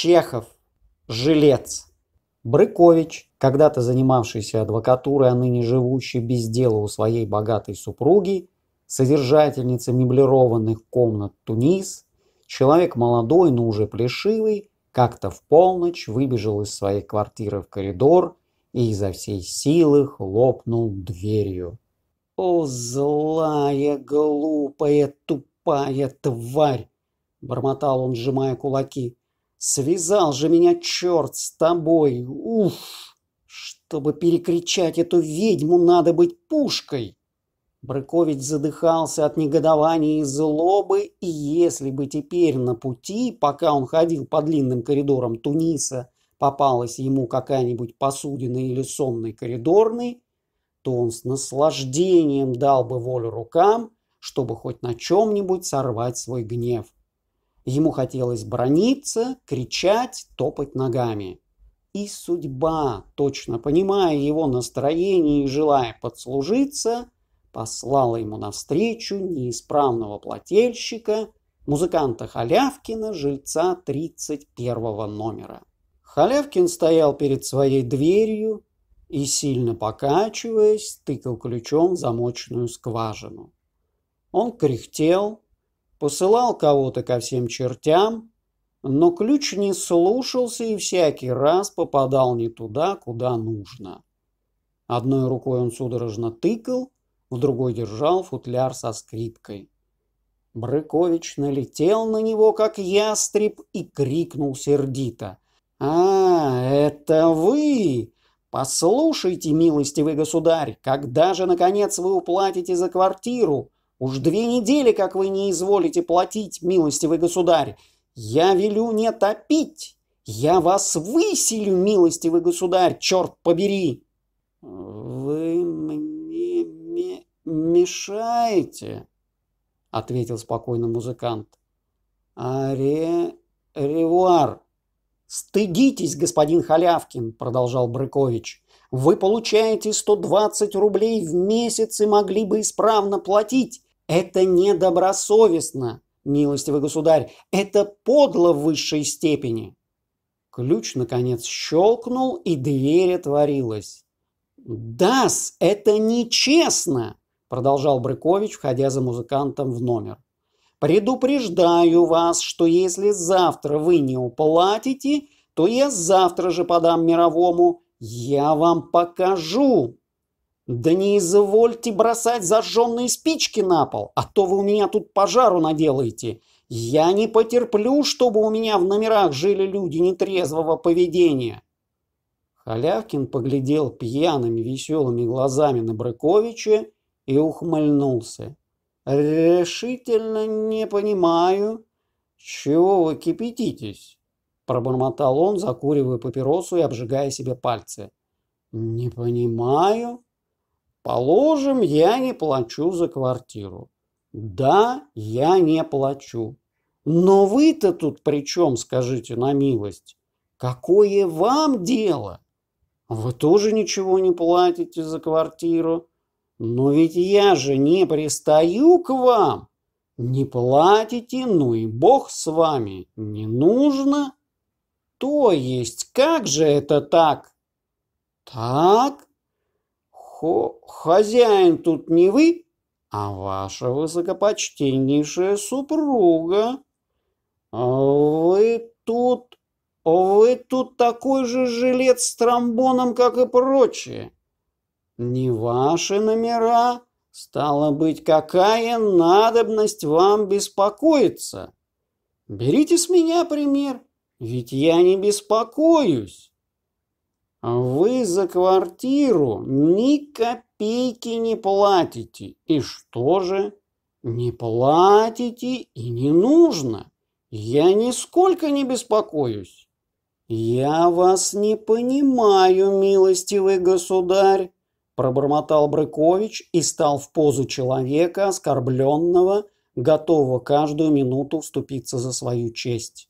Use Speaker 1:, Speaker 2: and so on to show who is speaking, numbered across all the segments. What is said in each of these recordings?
Speaker 1: Чехов, Жилец, Брыкович, когда-то занимавшийся адвокатурой, а ныне живущий без дела у своей богатой супруги, содержательница меблированных комнат Тунис, человек молодой, но уже плешивый, как-то в полночь выбежал из своей квартиры в коридор и изо всей силы хлопнул дверью. «О, злая, глупая, тупая тварь!» — бормотал он, сжимая кулаки. Связал же меня черт с тобой! Уф! Чтобы перекричать эту ведьму, надо быть пушкой!» Брыкович задыхался от негодования и злобы, и если бы теперь на пути, пока он ходил по длинным коридорам Туниса, попалась ему какая-нибудь посудина или сонный коридорный, то он с наслаждением дал бы волю рукам, чтобы хоть на чем-нибудь сорвать свой гнев. Ему хотелось брониться, кричать, топать ногами. И судьба, точно понимая его настроение и желая подслужиться, послала ему навстречу неисправного плательщика, музыканта Халявкина, жильца 31 номера. Халявкин стоял перед своей дверью и, сильно покачиваясь, тыкал ключом в замочную скважину. Он кряхтел, посылал кого-то ко всем чертям, но ключ не слушался и всякий раз попадал не туда, куда нужно. Одной рукой он судорожно тыкал, в другой держал футляр со скрипкой. Брыкович налетел на него, как ястреб, и крикнул сердито. «А, это вы! Послушайте, милостивый государь, когда же, наконец, вы уплатите за квартиру? Уж две недели, как вы не изволите платить, милостивый государь. Я велю не топить. Я вас выселю, милостивый государь, черт побери. Вы мне мешаете, ответил спокойно музыкант. Аре... Ревуар. Стыдитесь, господин Халявкин, продолжал Брыкович. Вы получаете 120 рублей в месяц и могли бы исправно платить. Это недобросовестно, милостивый государь, это подло в высшей степени. Ключ, наконец, щелкнул, и дверь отворилась. «Дас, это нечестно!» – продолжал Брыкович, входя за музыкантом в номер. «Предупреждаю вас, что если завтра вы не уплатите, то я завтра же подам мировому. Я вам покажу!» «Да не извольте бросать зажженные спички на пол, а то вы у меня тут пожару наделаете. Я не потерплю, чтобы у меня в номерах жили люди нетрезвого поведения». Халявкин поглядел пьяными веселыми глазами на Брыковича и ухмыльнулся. «Решительно не понимаю, чего вы кипятитесь?» пробормотал он, закуривая папиросу и обжигая себе пальцы. «Не понимаю», Положим, я не плачу за квартиру. Да, я не плачу. Но вы-то тут при чем, скажите на милость? Какое вам дело? Вы тоже ничего не платите за квартиру. Но ведь я же не пристаю к вам. Не платите, ну и бог с вами. Не нужно. То есть, как же это так? Так, Хо хозяин тут не вы, а ваша высокопочтеннейшая супруга. А вы тут... Вы тут такой же жилет с тромбоном, как и прочие. Не ваши номера, стало быть, какая надобность вам беспокоиться? Берите с меня пример, ведь я не беспокоюсь. Вы за квартиру ни копейки не платите. И что же? Не платите и не нужно. Я нисколько не беспокоюсь. Я вас не понимаю, милостивый государь, пробормотал Брыкович и стал в позу человека, оскорбленного, готового каждую минуту вступиться за свою честь.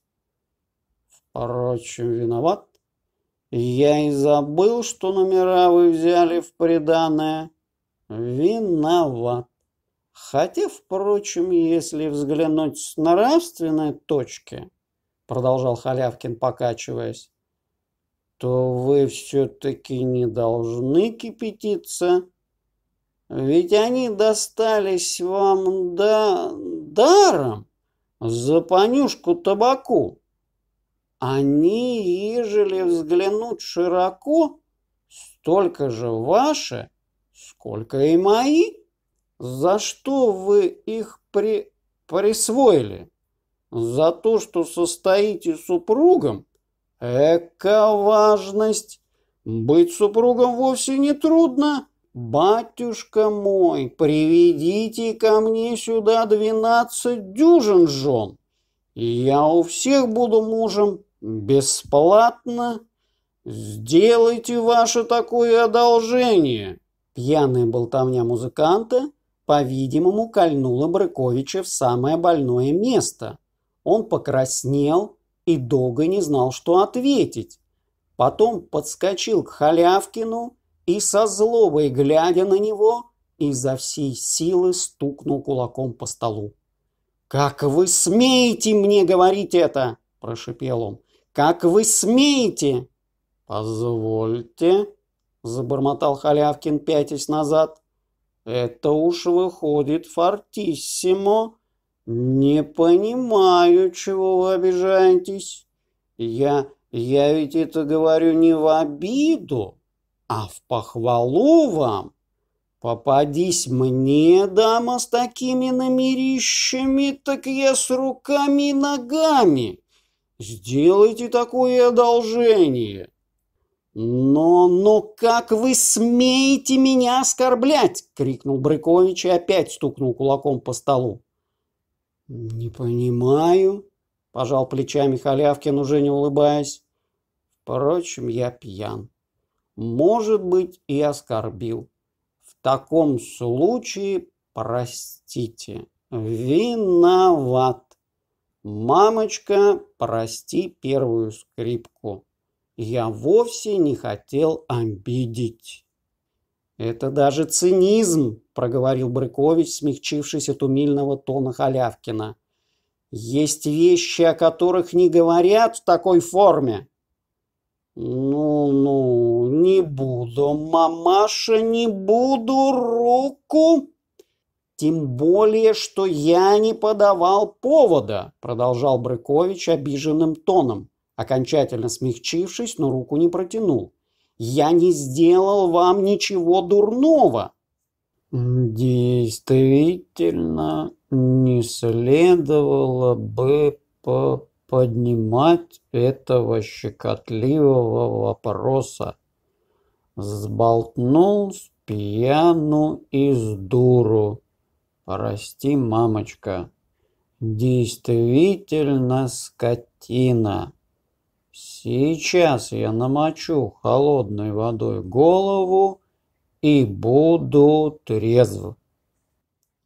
Speaker 1: Впрочем, виноват я и забыл, что номера вы взяли в приданное. Виноват. Хотя, впрочем, если взглянуть с нравственной точки, продолжал Халявкин, покачиваясь, то вы все-таки не должны кипятиться. Ведь они достались вам да даром за понюшку табаку. Они, ежели взглянут широко, столько же ваши, сколько и мои. За что вы их при... присвоили? За то, что состоите супругом? Эка важность! Быть супругом вовсе не трудно. Батюшка мой, приведите ко мне сюда двенадцать дюжин жен, я у всех буду мужем «Бесплатно? Сделайте ваше такое одолжение!» Пьяная болтовня музыканта, по-видимому, кольнула Брыковича в самое больное место. Он покраснел и долго не знал, что ответить. Потом подскочил к Халявкину и со злобой, глядя на него, изо всей силы стукнул кулаком по столу. «Как вы смеете мне говорить это?» – прошипел он. Как вы смеете? Позвольте, забормотал Халявкин, пятясь назад. Это уж выходит фортиссимо. Не понимаю, чего вы обижаетесь. Я, я ведь это говорю не в обиду, а в похвалу вам. Попадись мне, дама, с такими намерищами, так я с руками и ногами Сделайте такое одолжение. Но, но как вы смеете меня оскорблять? крикнул Брыкович и опять стукнул кулаком по столу. Не понимаю, пожал плечами Халявкин, уже не улыбаясь. Впрочем, я пьян. Может быть, и оскорбил. В таком случае простите. Виноват. «Мамочка, прости первую скрипку. Я вовсе не хотел обидеть». «Это даже цинизм», – проговорил Брыкович, смягчившись от умильного тона Халявкина. «Есть вещи, о которых не говорят в такой форме». «Ну-ну, не буду, мамаша, не буду руку!» «Тем более, что я не подавал повода», – продолжал Брыкович обиженным тоном, окончательно смягчившись, но руку не протянул. «Я не сделал вам ничего дурного». «Действительно, не следовало бы по поднимать этого щекотливого вопроса. Сболтнул с пьяну и с дуру. Прости, мамочка. Действительно скотина. Сейчас я намочу холодной водой голову и буду трезв.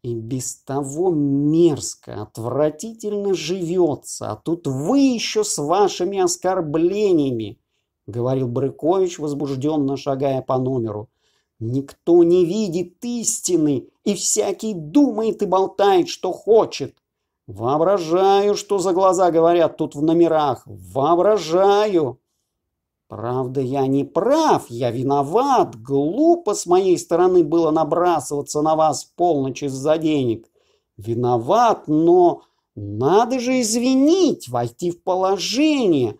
Speaker 1: И без того мерзко, отвратительно живется, а тут вы еще с вашими оскорблениями, говорил Брыкович, возбужденно шагая по номеру. Никто не видит истины, и всякий думает и болтает, что хочет. Воображаю, что за глаза говорят тут в номерах. Воображаю. Правда, я не прав, я виноват. Глупо с моей стороны было набрасываться на вас в полночь из-за денег. Виноват, но надо же извинить, войти в положение.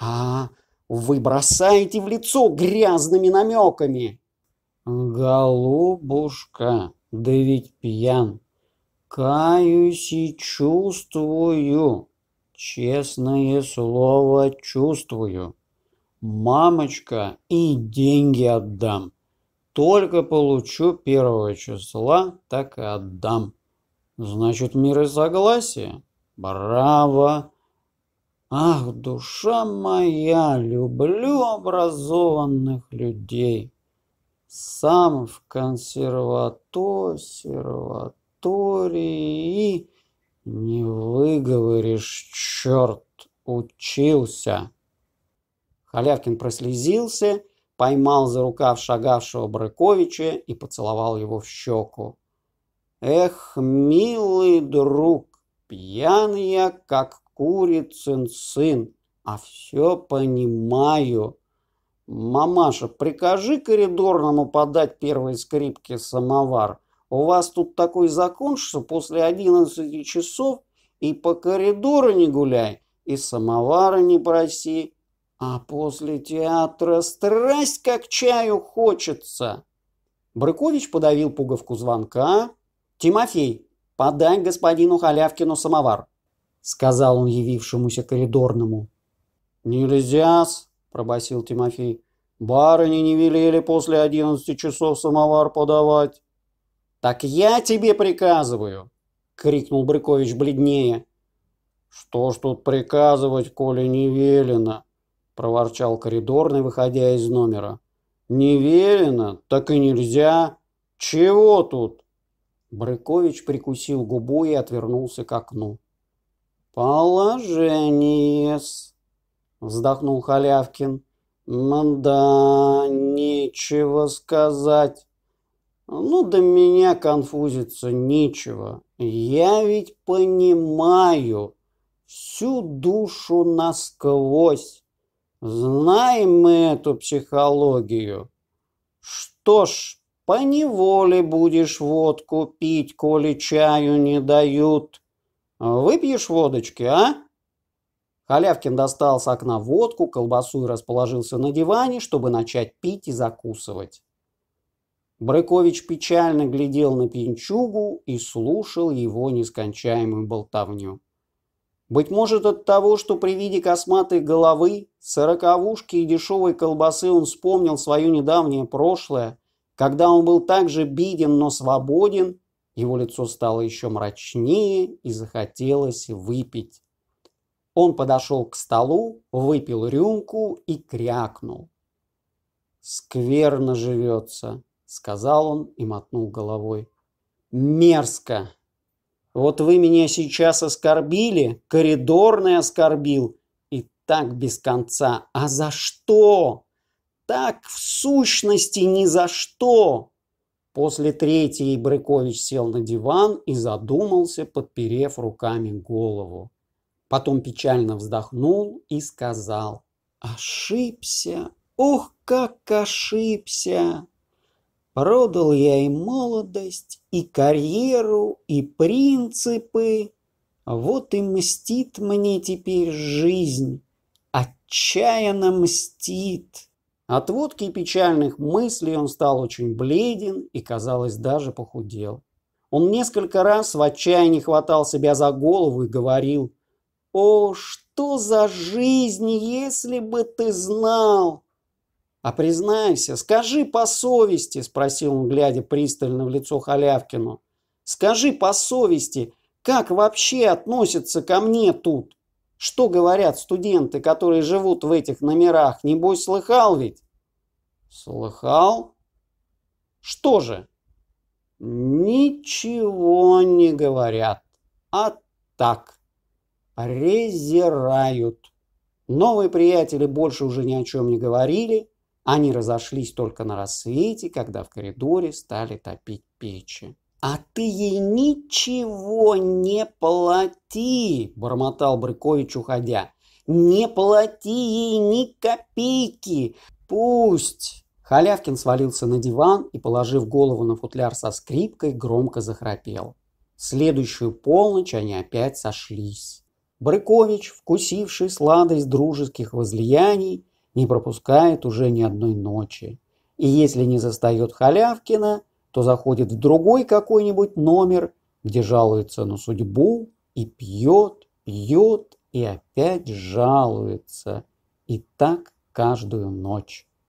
Speaker 1: А вы бросаете в лицо грязными намеками. Голубушка, да ведь пьян. Каюсь и чувствую, честное слово чувствую. Мамочка, и деньги отдам. Только получу первого числа, так и отдам. Значит, мир и согласие? Браво! Ах, душа моя, люблю образованных людей сам в консервато, серватории не выговоришь, черт, учился. Халявкин прослезился, поймал за рукав шагавшего Брыковича и поцеловал его в щеку. Эх, милый друг, пьян я, как курицын сын, а все понимаю. «Мамаша, прикажи коридорному подать первой скрипке самовар. У вас тут такой закон, что после одиннадцати часов и по коридору не гуляй, и самовара не проси, а после театра страсть как чаю хочется». Брыкович подавил пуговку звонка. «Тимофей, подай господину Халявкину самовар», — сказал он явившемуся коридорному. «Нельзя-с», пробасил Тимофей. «Барыни не велели после одиннадцати часов самовар подавать». «Так я тебе приказываю!» — крикнул Брыкович бледнее. «Что ж тут приказывать, коли не велено?» — проворчал коридорный, выходя из номера. «Не велено? Так и нельзя! Чего тут?» Брыкович прикусил губу и отвернулся к окну. «Положение-с!» вздохнул Халявкин. Мда, нечего сказать. Ну, до меня конфузится нечего. Я ведь понимаю всю душу насквозь. Знаем мы эту психологию. Что ж, по неволе будешь водку пить, коли чаю не дают. Выпьешь водочки, а?» Халявкин достал с окна водку, колбасу и расположился на диване, чтобы начать пить и закусывать. Брыкович печально глядел на пьянчугу и слушал его нескончаемую болтовню. Быть может от того, что при виде косматой головы, сороковушки и дешевой колбасы он вспомнил свое недавнее прошлое, когда он был также беден, но свободен, его лицо стало еще мрачнее и захотелось выпить. Он подошел к столу, выпил рюмку и крякнул. «Скверно живется», — сказал он и мотнул головой. «Мерзко! Вот вы меня сейчас оскорбили, коридорный оскорбил, и так без конца. А за что? Так в сущности ни за что!» После третьей Брыкович сел на диван и задумался, подперев руками голову. Потом печально вздохнул и сказал, «Ошибся! Ох, как ошибся!» Продал я и молодость, и карьеру, и принципы. Вот и мстит мне теперь жизнь, отчаянно мстит. От водки и печальных мыслей он стал очень бледен и, казалось, даже похудел. Он несколько раз в отчаянии хватал себя за голову и говорил, о, что за жизнь, если бы ты знал! А признайся, скажи по совести, спросил он, глядя пристально в лицо Халявкину. Скажи по совести, как вообще относятся ко мне тут? Что говорят студенты, которые живут в этих номерах? Небось, слыхал ведь? Слыхал? Что же? Ничего не говорят, а так резирают. Новые приятели больше уже ни о чем не говорили. Они разошлись только на рассвете, когда в коридоре стали топить печи. «А ты ей ничего не плати!» – бормотал Брыкович, уходя. «Не плати ей ни копейки! Пусть!» Халявкин свалился на диван и, положив голову на футляр со скрипкой, громко захрапел. В следующую полночь они опять сошлись. Брыкович, вкусивший сладость дружеских возлияний, не пропускает уже ни одной ночи. И если не застает Халявкина, то заходит в другой какой-нибудь номер, где жалуется на судьбу и пьет, пьет и опять жалуется. И так каждую ночь.